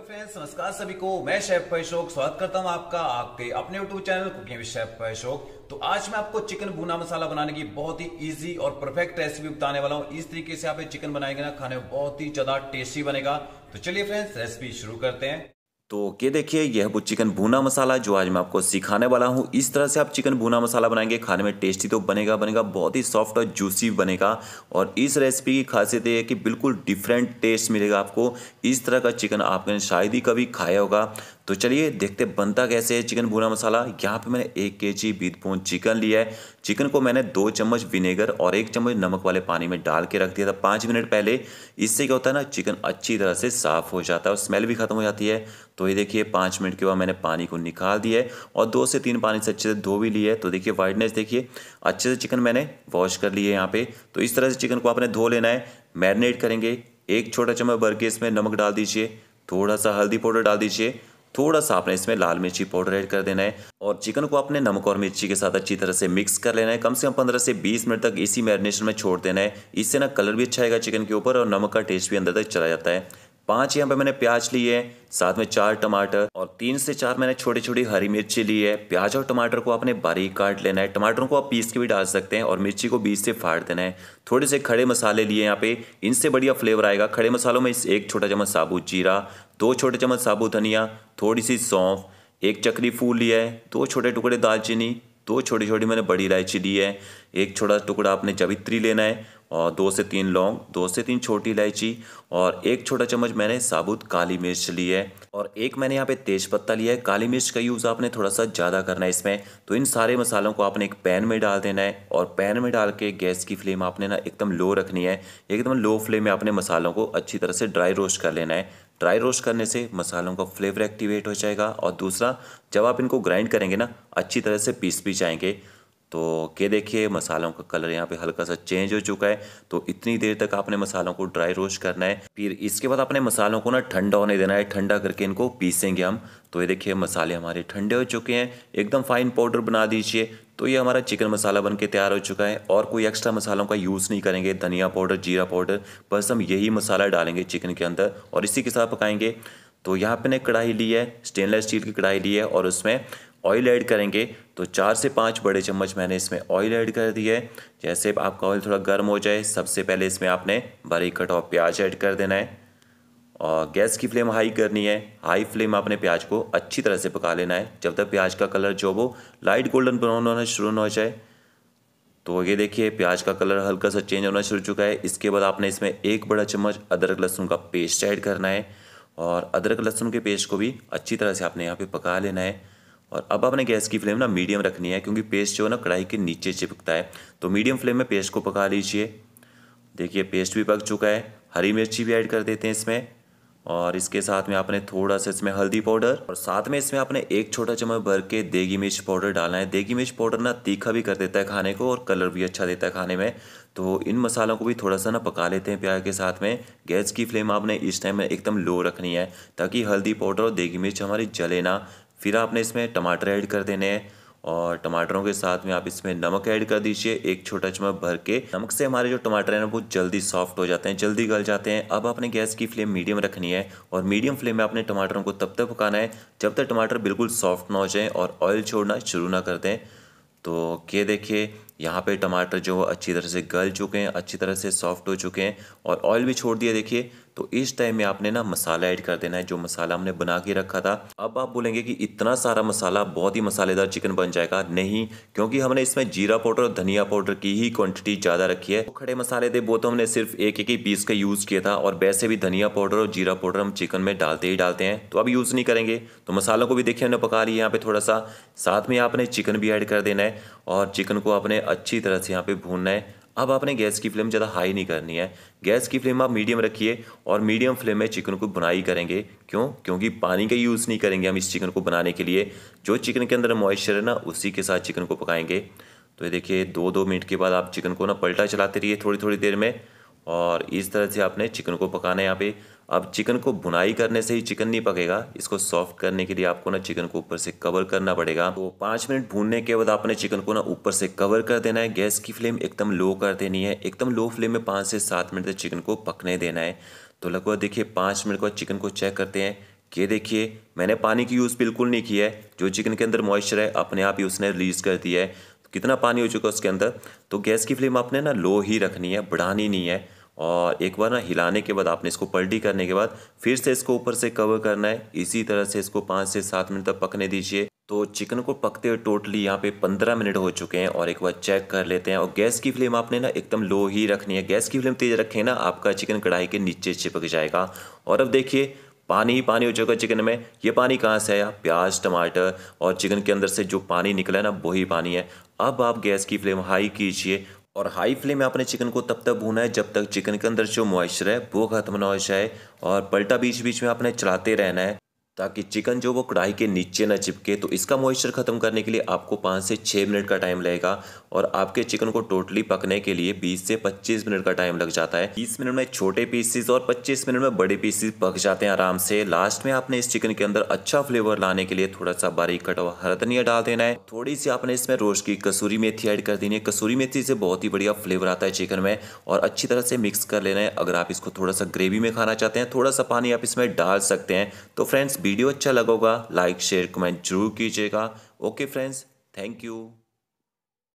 hello friends नमस्कार सभी को मैं शेफ फैशोक स्वागत करता हूं आपका आपके अपने YouTube channel cooking with chef पर तो आज मैं आपको चिकन भुना मसाला बनाने की बहुत ही इजी और परफेक्ट रेसिपी बताने वाला हूं इस तरीके से आप चिकन बनाएंगे ना खाने में बहुत ही ज्यादा टेस्टी बनेगा तो चलिए फ्रेंड्स रेसिपी शुरू करते हैं तो ये देखिए यह वो चिकन भुना मसाला जो आज मैं आपको सिखाने वाला हूँ इस तरह से आप चिकन भुना मसाला बनाएंगे खाने में टेस्टी तो बनेगा बनेगा बहुत ही सॉफ्ट और जूसी बनेगा और इस रेसिपी की खासियत ये है कि बिल्कुल डिफरेंट टेस्ट मिलेगा आपको इस तरह का चिकन आपने शायद ही कभी खाया होगा तो चलिए देखते बनता कैसे है चिकन भूना मसाला यहाँ पे मैंने एक के जी बीत चिकन लिया है चिकन को मैंने दो चम्मच विनेगर और एक चम्मच नमक वाले पानी में डाल के रख दिया था पाँच मिनट पहले इससे क्या होता है ना चिकन अच्छी तरह से साफ़ हो जाता है और स्मेल भी ख़त्म हो जाती है तो ये देखिए पाँच मिनट के बाद मैंने पानी को निकाल दिया है और दो से तीन पानी से अच्छे से धो भी लिया है तो देखिए वाइटनेस देखिए अच्छे से चिकन मैंने वॉश कर है यहाँ पे तो इस तरह से चिकन को आपने धो लेना है मैरिनेट करेंगे एक छोटा चम्मच भर के इसमें नमक डाल दीजिए थोड़ा सा हल्दी पाउडर डाल दीजिए थोड़ा सा आपने इसमें लाल मिर्ची पाउडर ऐड कर देना है और चिकन को आपने नमक और मिर्ची के साथ अच्छी तरह से मिक्स कर लेना है कम से कम पंद्रह से बीस मिनट तक इसी मैरिनेशन में छोड़ देना है इससे ना कलर भी अच्छा आएगा चिकन के ऊपर और नमक का टेस्ट भी अंदर तक चला जाता है पांच यहाँ पे मैंने प्याज ली है साथ में चार टमाटर और तीन से चार मैंने छोटी छोटी हरी मिर्ची ली है प्याज और टमाटर को आपने बारीक काट लेना है टमाटरों को आप पीस के भी डाल सकते हैं और मिर्ची को बीच से फाड़ देना है थोड़े से खड़े मसाले लिए यहाँ पे इनसे बढ़िया फ्लेवर आएगा खड़े मसालों में एक छोटा चम्मच साबुत जीरा दो छोटे चम्मच साबुत धनिया थोड़ी सी सौंफ एक चक्री फूल लिया है दो छोटे टुकड़े दालचीनी दो छोटी छोटी मैंने बड़ी इलायची ली है एक छोटा टुकड़ा आपने जवित्री लेना है और दो से तीन लौंग दो से तीन छोटी इलायची और एक छोटा चम्मच मैंने साबुत काली मिर्च ली है और एक मैंने यहाँ पे तेज पत्ता लिया है काली मिर्च का यूज़ आपने थोड़ा सा ज़्यादा करना है इसमें तो इन सारे मसालों को आपने एक पैन में डाल देना है और पैन में डाल के गैस की फ्लेम आपने ना एकदम लो रखनी है एकदम लो फ्लेम में आपने मसालों को अच्छी तरह से ड्राई रोस्ट कर लेना है ड्राई रोस्ट करने से मसालों का फ्लेवर एक्टिवेट हो जाएगा और दूसरा जब आप इनको ग्राइंड करेंगे ना अच्छी तरह से पीस भी जाएंगे तो के देखिए मसालों का कलर यहाँ पे हल्का सा चेंज हो चुका है तो इतनी देर तक आपने मसालों को ड्राई रोस्ट करना है फिर इसके बाद अपने मसालों को ना ठंडा होने देना है ठंडा करके इनको पीसेंगे हम तो ये देखिए मसाले हमारे ठंडे हो चुके हैं एकदम फाइन पाउडर बना दीजिए तो ये हमारा चिकन मसाला बन के तैयार हो चुका है और कोई एक्स्ट्रा मसालों का यूज़ नहीं करेंगे धनिया पाउडर जीरा पाउडर बस हम यही मसाला डालेंगे चिकन के अंदर और इसी के साथ पकाएंगे तो यहाँ पे ने कढ़ाई ली है स्टेनलेस स्टील की कढ़ाई ली है और उसमें ऑयल ऐड करेंगे तो चार से पाँच बड़े चम्मच मैंने इसमें ऑयल ऐड कर दिया है जैसे आपका ऑयल थोड़ा गर्म हो जाए सबसे पहले इसमें आपने बारीक कटा प्याज ऐड कर देना है और गैस की फ्लेम हाई करनी है हाई फ्लेम आपने प्याज को अच्छी तरह से पका लेना है जब तक प्याज का कलर जो वो लाइट गोल्डन ब्राउन होना शुरू ना हो जाए तो ये देखिए प्याज का कलर हल्का सा चेंज होना शुरू चुका है इसके बाद आपने इसमें एक बड़ा चम्मच अदरक लहसुन का पेस्ट ऐड करना है और अदरक लहसुन के पेस्ट को भी अच्छी तरह से आपने यहाँ पर पका लेना है और अब आपने गैस की फ्लेम ना मीडियम रखनी है क्योंकि पेस्ट जो है ना कढ़ाई के नीचे चिपकता है तो मीडियम फ्लेम में पेस्ट को पका लीजिए देखिए पेस्ट भी पक चुका है हरी मिर्ची भी ऐड कर देते हैं इसमें और इसके साथ में आपने थोड़ा सा इसमें हल्दी पाउडर और साथ में इसमें आपने एक छोटा चम्मच भर के देगी मिर्च पाउडर डालना है देगी मिर्च पाउडर ना तीखा भी कर देता है खाने को और कलर भी अच्छा देता है खाने में तो इन मसालों को भी थोड़ा सा ना पका लेते हैं प्याज के साथ में गैस की फ्लेम आपने इस टाइम में एकदम लो रखनी है ताकि हल्दी पाउडर और देगी मिर्च हमारी जले ना फिर आपने इसमें टमाटर ऐड कर देने हैं और टमाटरों के साथ में आप इसमें नमक ऐड कर दीजिए एक छोटा चम्मच भर के नमक से हमारे जो टमाटर हैं ना वो जल्दी सॉफ्ट हो जाते हैं जल्दी गल जाते हैं अब आपने गैस की फ्लेम मीडियम रखनी है और मीडियम फ्लेम में आपने टमाटरों को तब तक पकाना है जब तक टमाटर बिल्कुल सॉफ्ट ना हो जाए और ऑयल छोड़ना शुरू ना कर दें तो ये देखिए यहाँ पे टमाटर जो अच्छी तरह से गल चुके हैं अच्छी तरह से सॉफ्ट हो चुके हैं और ऑयल भी छोड़ दिया देखिए तो इस टाइम में आपने ना मसाला ऐड कर देना है जो मसाला हमने बना के रखा था अब आप बोलेंगे कि इतना सारा मसाला बहुत ही मसालेदार चिकन बन जाएगा नहीं क्योंकि हमने इसमें जीरा पाउडर और धनिया पाउडर की ही क्वांटिटी ज़्यादा रखी है तो खड़े मसाले थे वो तो हमने सिर्फ एक एक ही पीस का यूज़ किया था और वैसे भी धनिया पाउडर और जीरा पाउडर हम चिकन में डालते ही डालते हैं तो अब यूज़ नहीं करेंगे तो मसालों को भी देखिए हमने पका लिया यहाँ पे थोड़ा सा साथ में आपने चिकन भी ऐड कर देना है और चिकन को आपने अच्छी तरह से यहाँ पे भूनना है अब आपने गैस की फ्लेम ज़्यादा हाई नहीं करनी है गैस की फ्लेम आप मीडियम रखिए और मीडियम फ्लेम में चिकन को बुनाई करेंगे क्यों क्योंकि पानी का यूज़ नहीं करेंगे हम इस चिकन को बनाने के लिए जो चिकन के अंदर मॉइस्चर है ना उसी के साथ चिकन को पकाएंगे तो ये देखिए दो दो मिनट के बाद आप चिकन को ना पलटा चलाते रहिए थोड़ी थोड़ी देर में और इस तरह से आपने चिकन को पकाना है यहाँ पे अब चिकन को बुनाई करने से ही चिकन नहीं पकेगा इसको सॉफ्ट करने के लिए आपको ना चिकन को ऊपर से कवर करना पड़ेगा तो पाँच मिनट भूनने के बाद आपने चिकन को ना ऊपर से कवर कर देना है गैस की फ्लेम एकदम लो कर देनी है एकदम लो फ्लेम में पाँच से सात मिनट तक चिकन को पकने देना है तो लगभग देखिए पाँच मिनट के बाद चिकन को चेक करते हैं कि देखिए मैंने पानी की यूज़ बिल्कुल नहीं की है जो चिकन के अंदर मॉइस्चर है अपने आप ही उसने रिलीज़ कर दिया है कितना पानी हो चुका है उसके अंदर तो गैस की फ्लेम आपने ना लो ही रखनी है बढ़ानी नहीं है और एक बार ना हिलाने के बाद आपने इसको पलटी करने के बाद फिर से इसको ऊपर से कवर करना है इसी तरह से इसको पाँच से सात मिनट तक पकने दीजिए तो चिकन को पकते हुए टोटली यहाँ पे पंद्रह मिनट हो चुके हैं और एक बार चेक कर लेते हैं और गैस की फ्लेम आपने ना एकदम लो ही रखनी है गैस की फ्लेम तेज़ रखें ना आपका चिकन कढ़ाई के नीचे चिपक जाएगा और अब देखिए पानी ही पानी हो चुका चिकन में ये पानी कहाँ से आया प्याज टमाटर और चिकन के अंदर से जो पानी निकला है ना वही पानी है अब आप गैस की फ्लेम हाई कीजिए और हाई फ्लेम में आपने चिकन को तब तक भूना है जब तक चिकन के अंदर जो मॉइस्चर है वो ख़त्म ना हो जाए और पलटा बीच बीच में आपने चलाते रहना है ताकि चिकन जो वो कढ़ाई के नीचे ना चिपके तो इसका मॉइस्चर ख़त्म करने के लिए आपको पाँच से छः मिनट का टाइम लगेगा और आपके चिकन को टोटली पकने के लिए 20 से 25 मिनट का टाइम लग जाता है 20 मिनट में छोटे पीसेस और 25 मिनट में बड़े पीसेस पक जाते हैं आराम से लास्ट में आपने इस चिकन के अंदर अच्छा फ्लेवर लाने के लिए थोड़ा सा बारीक कटा हुआ हरा धनिया डाल देना है थोड़ी सी आपने इसमें रोज की कसूरी मेथी ऐड कर देनी है कसूरी मेथी से बहुत ही बढ़िया फ्लेवर आता है चिकन में और अच्छी तरह से मिक्स कर लेना है अगर आप इसको थोड़ा सा ग्रेवी में खाना चाहते हैं थोड़ा सा पानी आप इसमें डाल सकते हैं तो फ्रेंड्स वीडियो अच्छा लगेगा लाइक शेयर कमेंट जरूर कीजिएगा ओके फ्रेंड्स थैंक यू